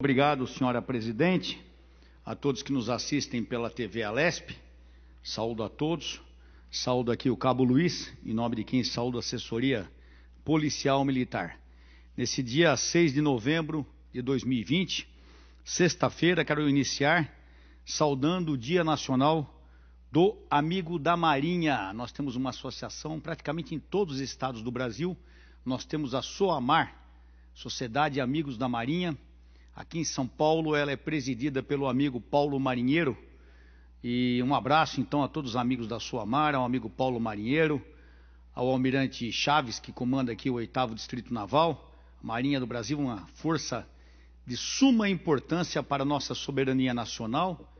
Obrigado, senhora presidente, a todos que nos assistem pela TV Alesp. Saúdo a todos. Saúdo aqui o Cabo Luiz, em nome de quem saúdo a assessoria policial militar. Nesse dia 6 de novembro de 2020, sexta-feira, quero iniciar saudando o Dia Nacional do Amigo da Marinha. Nós temos uma associação praticamente em todos os estados do Brasil. Nós temos a SOAMAR, Sociedade Amigos da Marinha Aqui em São Paulo, ela é presidida pelo amigo Paulo Marinheiro. E um abraço então a todos os amigos da sua Mar, ao amigo Paulo Marinheiro, ao almirante Chaves, que comanda aqui o 8 Distrito Naval, Marinha do Brasil, uma força de suma importância para a nossa soberania nacional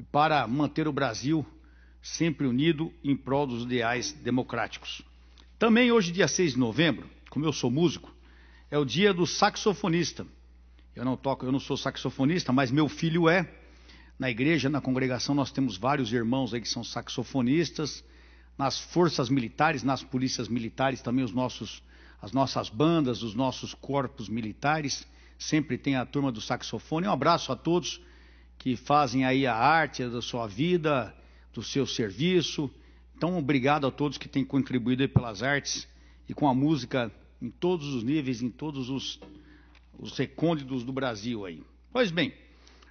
e para manter o Brasil sempre unido em prol dos ideais democráticos. Também hoje, dia 6 de novembro, como eu sou músico, é o dia do saxofonista. Eu não toco, eu não sou saxofonista, mas meu filho é. Na igreja, na congregação, nós temos vários irmãos aí que são saxofonistas. Nas forças militares, nas polícias militares, também os nossos, as nossas bandas, os nossos corpos militares. Sempre tem a turma do saxofone. Um abraço a todos que fazem aí a arte da sua vida, do seu serviço. Então, obrigado a todos que têm contribuído pelas artes e com a música em todos os níveis, em todos os os recônditos do Brasil aí. Pois bem,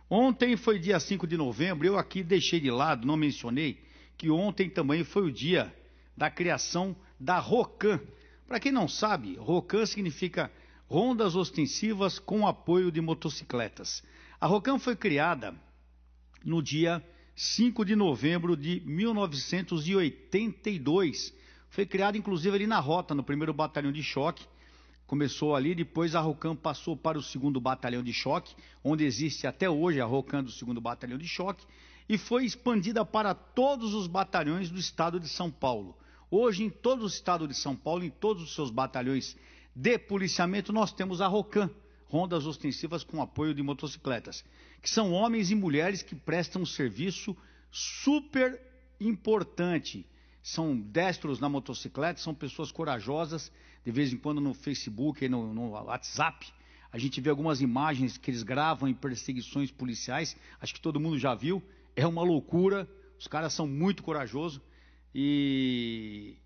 ontem foi dia 5 de novembro, eu aqui deixei de lado, não mencionei, que ontem também foi o dia da criação da ROCAN. Para quem não sabe, ROCAN significa Rondas Ostensivas com Apoio de Motocicletas. A ROCAN foi criada no dia 5 de novembro de 1982. Foi criada inclusive ali na Rota, no primeiro batalhão de choque, começou ali, depois a Rocam passou para o 2 Batalhão de Choque, onde existe até hoje a Rocam do 2 Batalhão de Choque, e foi expandida para todos os batalhões do estado de São Paulo. Hoje, em todo o estado de São Paulo, em todos os seus batalhões de policiamento, nós temos a Rocam rondas ostensivas com apoio de motocicletas, que são homens e mulheres que prestam um serviço super importante são destros na motocicleta, são pessoas corajosas. De vez em quando no Facebook, no, no WhatsApp, a gente vê algumas imagens que eles gravam em perseguições policiais. Acho que todo mundo já viu. É uma loucura. Os caras são muito corajosos. E.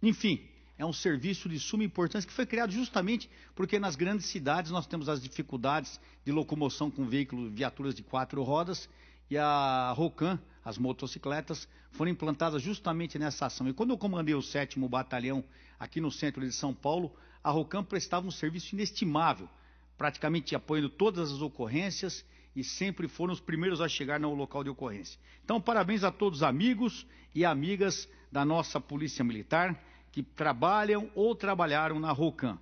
Enfim, é um serviço de suma importância que foi criado justamente porque nas grandes cidades nós temos as dificuldades de locomoção com veículos, viaturas de quatro rodas e a Rocan, as motocicletas, foram implantadas justamente nessa ação. E quando eu comandei o 7 Batalhão aqui no centro de São Paulo, a Rocan prestava um serviço inestimável, praticamente apoiando todas as ocorrências e sempre foram os primeiros a chegar no local de ocorrência. Então, parabéns a todos os amigos e amigas da nossa Polícia Militar que trabalham ou trabalharam na Rocan.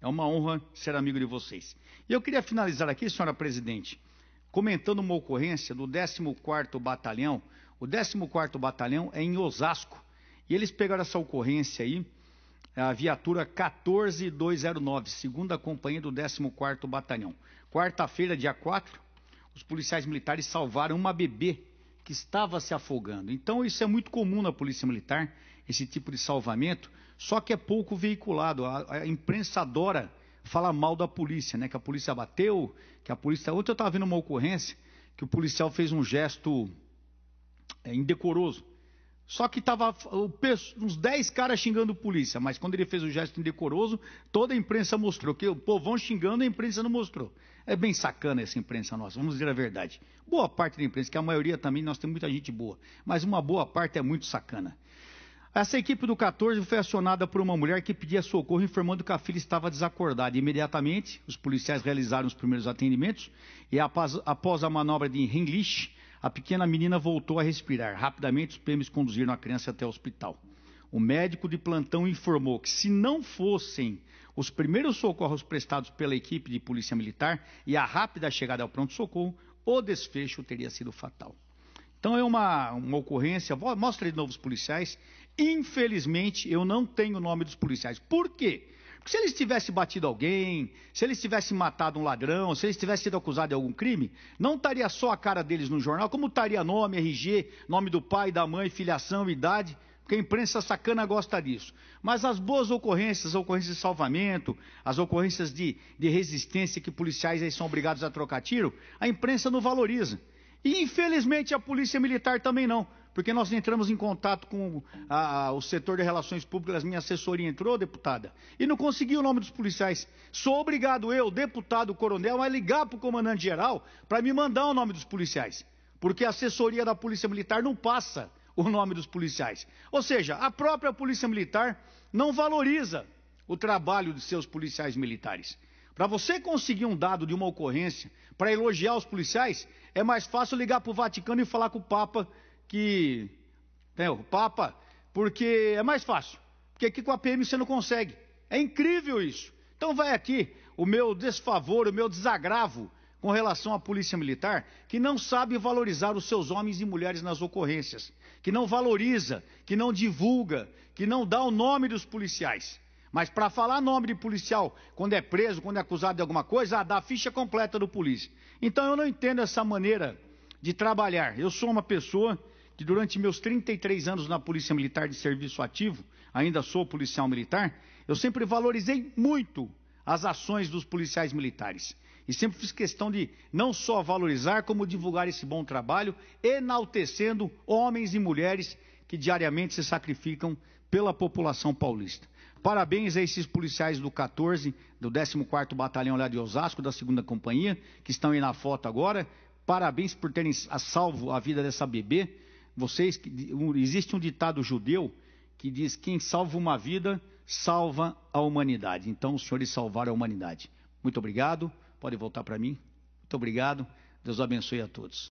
É uma honra ser amigo de vocês. E eu queria finalizar aqui, senhora presidente, comentando uma ocorrência do 14º Batalhão. O 14º Batalhão é em Osasco. E eles pegaram essa ocorrência aí, a viatura 14209, segunda companhia do 14º Batalhão. Quarta-feira, dia 4, os policiais militares salvaram uma bebê que estava se afogando. Então isso é muito comum na Polícia Militar, esse tipo de salvamento, só que é pouco veiculado. A, a imprensa adora falar mal da polícia, né? Que a polícia bateu, que a polícia. Ontem eu estava vendo uma ocorrência que o policial fez um gesto é, indecoroso. Só que estava uns 10 caras xingando a polícia, mas quando ele fez o gesto indecoroso, toda a imprensa mostrou, que o povão xingando, a imprensa não mostrou. É bem sacana essa imprensa nossa, vamos dizer a verdade. Boa parte da imprensa, que a maioria também, nós temos muita gente boa, mas uma boa parte é muito sacana. Essa equipe do 14 foi acionada por uma mulher que pedia socorro informando que a filha estava desacordada. Imediatamente, os policiais realizaram os primeiros atendimentos e após, após a manobra de Henlich, a pequena menina voltou a respirar. Rapidamente, os PMs conduziram a criança até o hospital. O médico de plantão informou que se não fossem os primeiros socorros prestados pela equipe de polícia militar e a rápida chegada ao pronto-socorro, o desfecho teria sido fatal. Então é uma, uma ocorrência, mostra de novo os policiais, Infelizmente, eu não tenho o nome dos policiais. Por quê? Porque se eles tivessem batido alguém, se eles tivessem matado um ladrão, se eles tivessem sido acusados de algum crime, não estaria só a cara deles no jornal, como estaria nome, RG, nome do pai, da mãe, filiação, idade porque a imprensa sacana gosta disso. Mas as boas ocorrências, as ocorrências de salvamento, as ocorrências de, de resistência que policiais aí são obrigados a trocar tiro, a imprensa não valoriza. E infelizmente a polícia militar também não. Porque nós entramos em contato com a, a, o setor de relações públicas, minha assessoria entrou, deputada, e não consegui o nome dos policiais. Sou obrigado eu, deputado coronel, a ligar para o comandante-geral para me mandar o nome dos policiais. Porque a assessoria da Polícia Militar não passa o nome dos policiais. Ou seja, a própria Polícia Militar não valoriza o trabalho de seus policiais militares. Para você conseguir um dado de uma ocorrência, para elogiar os policiais, é mais fácil ligar para o Vaticano e falar com o Papa que tem né, o Papa, porque é mais fácil. Porque aqui com a PM você não consegue. É incrível isso. Então vai aqui o meu desfavor, o meu desagravo com relação à polícia militar, que não sabe valorizar os seus homens e mulheres nas ocorrências, que não valoriza, que não divulga, que não dá o nome dos policiais. Mas para falar nome de policial, quando é preso, quando é acusado de alguma coisa, ah, dá a ficha completa do polícia. Então eu não entendo essa maneira de trabalhar. Eu sou uma pessoa que durante meus 33 anos na Polícia Militar de Serviço Ativo, ainda sou policial militar, eu sempre valorizei muito as ações dos policiais militares. E sempre fiz questão de não só valorizar, como divulgar esse bom trabalho, enaltecendo homens e mulheres que diariamente se sacrificam pela população paulista. Parabéns a esses policiais do 14, do 14º Batalhão lá de Osasco, da 2 Companhia, que estão aí na foto agora. Parabéns por terem salvo a vida dessa bebê. Vocês, existe um ditado judeu que diz: quem salva uma vida, salva a humanidade. Então, os senhores salvaram a humanidade. Muito obrigado. Pode voltar para mim. Muito obrigado. Deus abençoe a todos.